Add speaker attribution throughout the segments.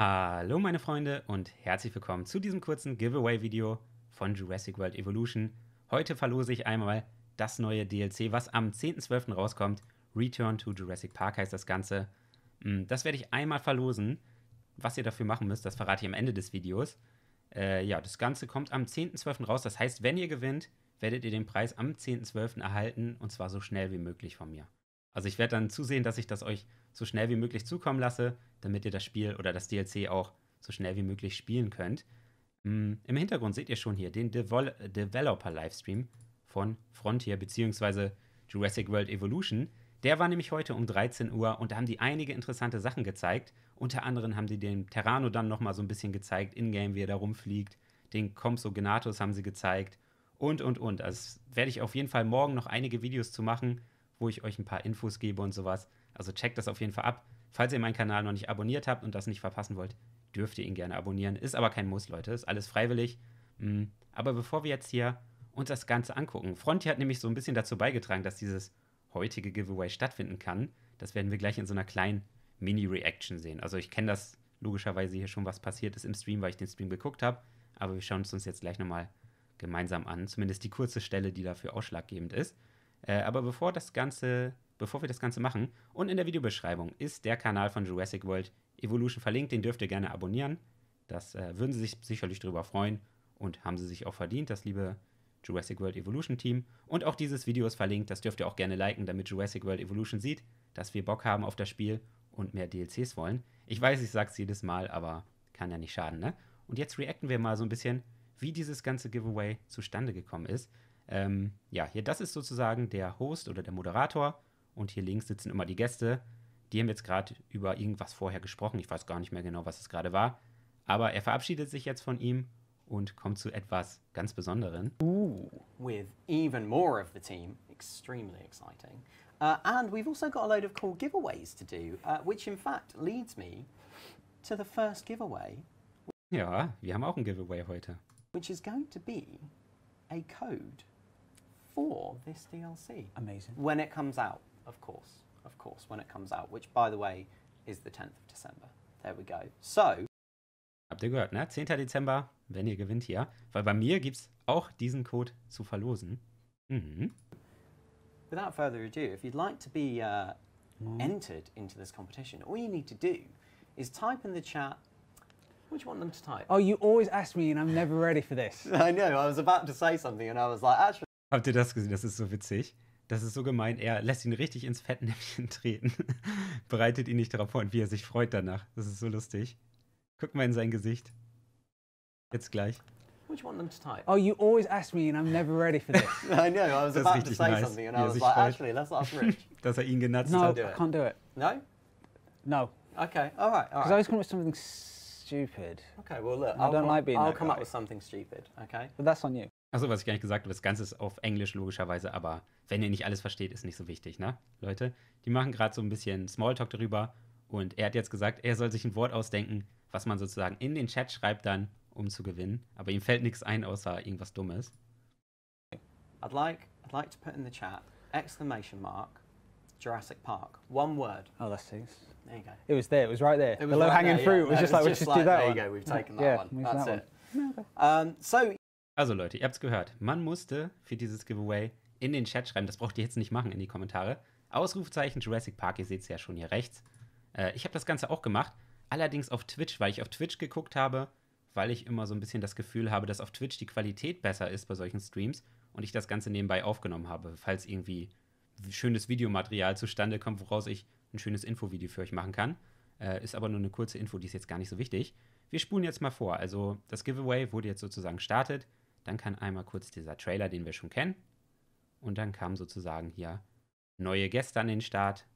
Speaker 1: Hallo meine Freunde und herzlich willkommen zu diesem kurzen Giveaway-Video von Jurassic World Evolution. Heute verlose ich einmal das neue DLC, was am 10.12. rauskommt. Return to Jurassic Park heißt das Ganze. Hm, das werde ich einmal verlosen. Was ihr dafür machen müsst, das verrate ich am Ende des Videos. Äh, ja, das Ganze kommt am 10.12. raus. Das heißt, wenn ihr gewinnt, werdet ihr den Preis am 10.12. erhalten und zwar so schnell wie möglich von mir. Also ich werde dann zusehen, dass ich das euch so schnell wie möglich zukommen lasse, damit ihr das Spiel oder das DLC auch so schnell wie möglich spielen könnt. Mm, Im Hintergrund seht ihr schon hier den Devol Developer Livestream von Frontier bzw. Jurassic World Evolution. Der war nämlich heute um 13 Uhr und da haben die einige interessante Sachen gezeigt. Unter anderem haben die den Terrano dann nochmal so ein bisschen gezeigt, in-game, wie er da rumfliegt. Den Compsognathus haben sie gezeigt und, und, und. Also werde ich auf jeden Fall morgen noch einige Videos zu machen wo ich euch ein paar Infos gebe und sowas. Also checkt das auf jeden Fall ab. Falls ihr meinen Kanal noch nicht abonniert habt und das nicht verpassen wollt, dürft ihr ihn gerne abonnieren. Ist aber kein Muss, Leute. Ist alles freiwillig. Mm. Aber bevor wir jetzt hier uns das Ganze angucken, Fronti hat nämlich so ein bisschen dazu beigetragen, dass dieses heutige Giveaway stattfinden kann. Das werden wir gleich in so einer kleinen Mini-Reaction sehen. Also ich kenne das logischerweise hier schon, was passiert ist im Stream, weil ich den Stream geguckt habe. Aber wir schauen es uns jetzt gleich nochmal gemeinsam an. Zumindest die kurze Stelle, die dafür ausschlaggebend ist. Äh, aber bevor das Ganze, bevor wir das Ganze machen, und in der Videobeschreibung ist der Kanal von Jurassic World Evolution verlinkt, den dürft ihr gerne abonnieren. Das äh, würden sie sich sicherlich darüber freuen und haben sie sich auch verdient, das liebe Jurassic World Evolution Team. Und auch dieses Video ist verlinkt, das dürft ihr auch gerne liken, damit Jurassic World Evolution sieht, dass wir Bock haben auf das Spiel und mehr DLCs wollen. Ich weiß, ich sag's jedes Mal, aber kann ja nicht schaden, ne? Und jetzt reacten wir mal so ein bisschen, wie dieses ganze Giveaway zustande gekommen ist. Ähm, ja, hier das ist sozusagen der Host oder der Moderator und hier links sitzen immer die Gäste. Die haben jetzt gerade über irgendwas vorher gesprochen. Ich weiß gar nicht mehr genau, was es gerade war. Aber er verabschiedet sich jetzt von ihm und kommt zu etwas ganz Besonderem. Ooh,
Speaker 2: with even more of the team. Extremely exciting. Uh, and we've also got a load of cool giveaways to do, uh, which in fact leads me to the first giveaway.
Speaker 1: Ja, wir haben auch ein Giveaway heute.
Speaker 2: Which is going to be a code for this DLC. Amazing. When it comes out, of course, of course, when it comes out, which by the way is the 10th of December. There we go.
Speaker 1: So. Habt ihr gehört, ne? 10. Dezember, wenn ihr gewinnt hier. Weil bei mir gibt's auch diesen Code zu verlosen. Mhm.
Speaker 2: Without further ado, if you'd like to be uh, mm. entered into this competition, all you need to do is type in the chat what do you want them to type? Oh, you always ask me, and I'm never ready for this. I know. I was about to say something, and I was like, actually.
Speaker 1: Habt ihr das gesehen? Das ist so witzig. Das ist so gemein. Er lässt ihn richtig ins Fettnäpfchen treten. Bereitet ihn nicht darauf vor und wie er sich freut danach. Das ist so lustig. Guck mal in sein Gesicht. Jetzt gleich.
Speaker 2: What do you want them to type? Oh, you always ask me and I'm never ready for this. I know, I was das about to say nice. something and I was like, freut. actually, let's ask Rich. Dass er ihn genutzt no, hat. No, I can't do it. No? No. Okay, all right, all right. Because I was coming with something stupid. Okay, well, look, I I'll don't like being I'll come guy. up with something stupid, okay? But
Speaker 1: that's on you. Achso, was ich gar nicht gesagt habe, das Ganze ist auf Englisch logischerweise, aber wenn ihr nicht alles versteht, ist nicht so wichtig, ne? Leute, die machen gerade so ein bisschen Smalltalk darüber und er hat jetzt gesagt, er soll sich ein Wort ausdenken, was man sozusagen in den Chat schreibt dann, um zu gewinnen. Aber ihm fällt nichts ein, außer irgendwas Dummes.
Speaker 2: I'd like, I'd like to put in the chat exclamation mark Jurassic Park. One word. Oh, that's six. There you go. It was there. It was right there. It was the low right hanging there, fruit. Yeah. It was no, just it was like, we just, do that. There one. you go. We've taken that yeah, one. That's that
Speaker 1: it. Um, so also Leute, ihr habt es gehört. Man musste für dieses Giveaway in den Chat schreiben. Das braucht ihr jetzt nicht machen in die Kommentare. Ausrufzeichen Jurassic Park, ihr seht es ja schon hier rechts. Äh, ich habe das Ganze auch gemacht, allerdings auf Twitch, weil ich auf Twitch geguckt habe, weil ich immer so ein bisschen das Gefühl habe, dass auf Twitch die Qualität besser ist bei solchen Streams und ich das Ganze nebenbei aufgenommen habe, falls irgendwie schönes Videomaterial zustande kommt, woraus ich ein schönes Infovideo für euch machen kann. Äh, ist aber nur eine kurze Info, die ist jetzt gar nicht so wichtig. Wir spulen jetzt mal vor. Also das Giveaway wurde jetzt sozusagen gestartet. Dann kam einmal kurz dieser Trailer, den wir schon kennen. Und dann kam sozusagen hier neue Gäste an den Start.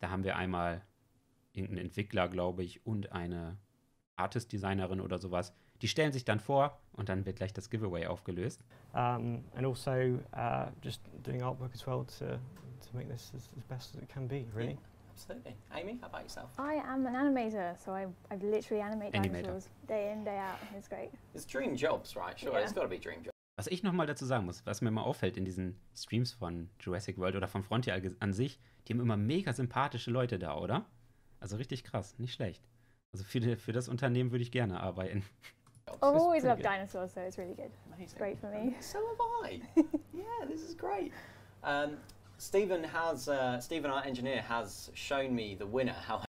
Speaker 1: Da haben wir einmal irgendeinen Entwickler, glaube ich, und eine Artist-Designerin oder sowas. Die stellen sich dann vor und dann wird gleich das Giveaway aufgelöst. Um, and also uh, just doing artwork as well to, to make this as, as best
Speaker 2: as it can be, really. Yeah. Absolutely. Amy, how about yourself? I am an animator, so I, I've literally animate dinosaurs day in, day out, and it's great. It's dream jobs, right? Sure, yeah. it's got to be dream jobs.
Speaker 1: Was ich nochmal dazu sagen muss, was mir immer auffällt in diesen Streams von Jurassic World oder von Frontier an sich, die haben immer mega sympathische Leute da, oder? Also richtig krass, nicht schlecht. Also für, für das Unternehmen würde ich gerne arbeiten. I've always loved good.
Speaker 2: dinosaurs, so it's really good. Amazing. It's great for me. And so have I. yeah, this is great. Um, Stephen has uh, Stephen, our engineer, has shown me the winner. How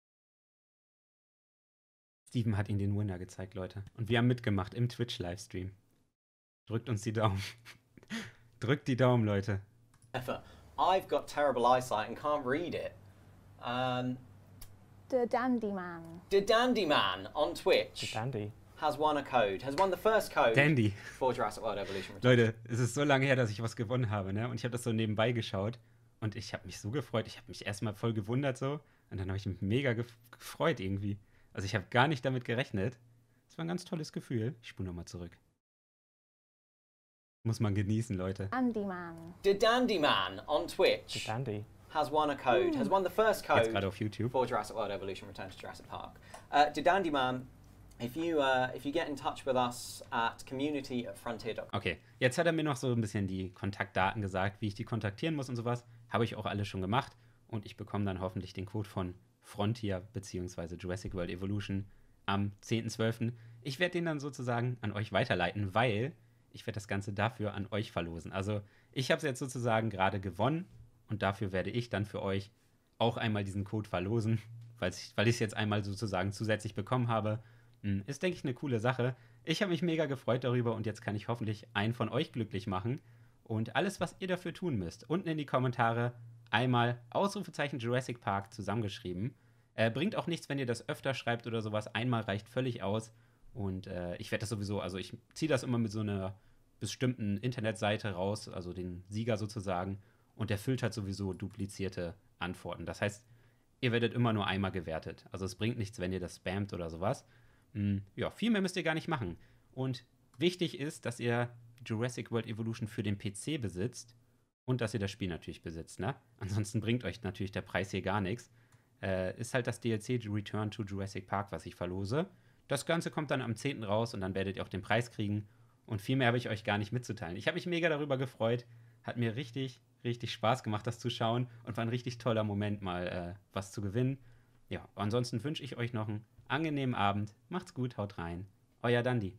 Speaker 1: Steven hat Ihnen den Winner gezeigt, Leute. Und wir haben mitgemacht im Twitch-Livestream. Drückt uns die Daumen. Drückt die Daumen, Leute.
Speaker 2: I've got terrible eyesight and can't read it. Um, the Dandy Man. The Dandy Man on Twitch. The Dandy. Has won a code. Has won the first code. Dandy. For Jurassic World Evolution. Returns. Leute,
Speaker 1: es ist so lange her, dass ich was gewonnen habe, ne? Und ich habe das so nebenbei geschaut. Und ich habe mich so gefreut. Ich habe mich erstmal voll gewundert so. Und dann habe ich mich mega gefreut irgendwie. Also ich habe gar nicht damit gerechnet. Es war ein ganz tolles Gefühl. Ich spule nochmal zurück. Muss man genießen, Leute.
Speaker 2: Dandyman. The Man on Twitch. The Dandy. Has won a code. Has mm. won the first code. Jetzt gerade auf YouTube. For Jurassic World Evolution Return to Jurassic Park. Uh, the Dandyman If you, uh, if you get in touch with us at community at frontier.com.
Speaker 1: Okay, jetzt hat er mir noch so ein bisschen die Kontaktdaten gesagt, wie ich die kontaktieren muss und sowas. Habe ich auch alles schon gemacht und ich bekomme dann hoffentlich den Code von Frontier bzw. Jurassic World Evolution am 10.12. Ich werde den dann sozusagen an euch weiterleiten, weil ich werde das Ganze dafür an euch verlosen. Also ich habe es jetzt sozusagen gerade gewonnen und dafür werde ich dann für euch auch einmal diesen Code verlosen, weil ich es jetzt einmal sozusagen zusätzlich bekommen habe Mhm. Ist, denke ich, eine coole Sache. Ich habe mich mega gefreut darüber und jetzt kann ich hoffentlich einen von euch glücklich machen. Und alles, was ihr dafür tun müsst, unten in die Kommentare einmal Ausrufezeichen Jurassic Park zusammengeschrieben. Äh, bringt auch nichts, wenn ihr das öfter schreibt oder sowas. Einmal reicht völlig aus. Und äh, ich werde das sowieso, also ich ziehe das immer mit so einer bestimmten Internetseite raus, also den Sieger sozusagen. Und der filtert sowieso duplizierte Antworten. Das heißt, ihr werdet immer nur einmal gewertet. Also es bringt nichts, wenn ihr das spammt oder sowas. Mhm. ja, viel mehr müsst ihr gar nicht machen. Und wichtig ist, dass ihr Jurassic World Evolution für den PC besitzt und dass ihr das Spiel natürlich besitzt. Ne? Ansonsten bringt euch natürlich der Preis hier gar nichts. Äh, ist halt das DLC Return to Jurassic Park, was ich verlose. Das Ganze kommt dann am 10. raus und dann werdet ihr auch den Preis kriegen. Und viel mehr habe ich euch gar nicht mitzuteilen. Ich habe mich mega darüber gefreut. Hat mir richtig, richtig Spaß gemacht, das zu schauen. Und war ein richtig toller Moment, mal äh, was zu gewinnen. Ja, ansonsten wünsche ich euch noch einen angenehmen Abend. Macht's gut, haut rein. Euer Dandy.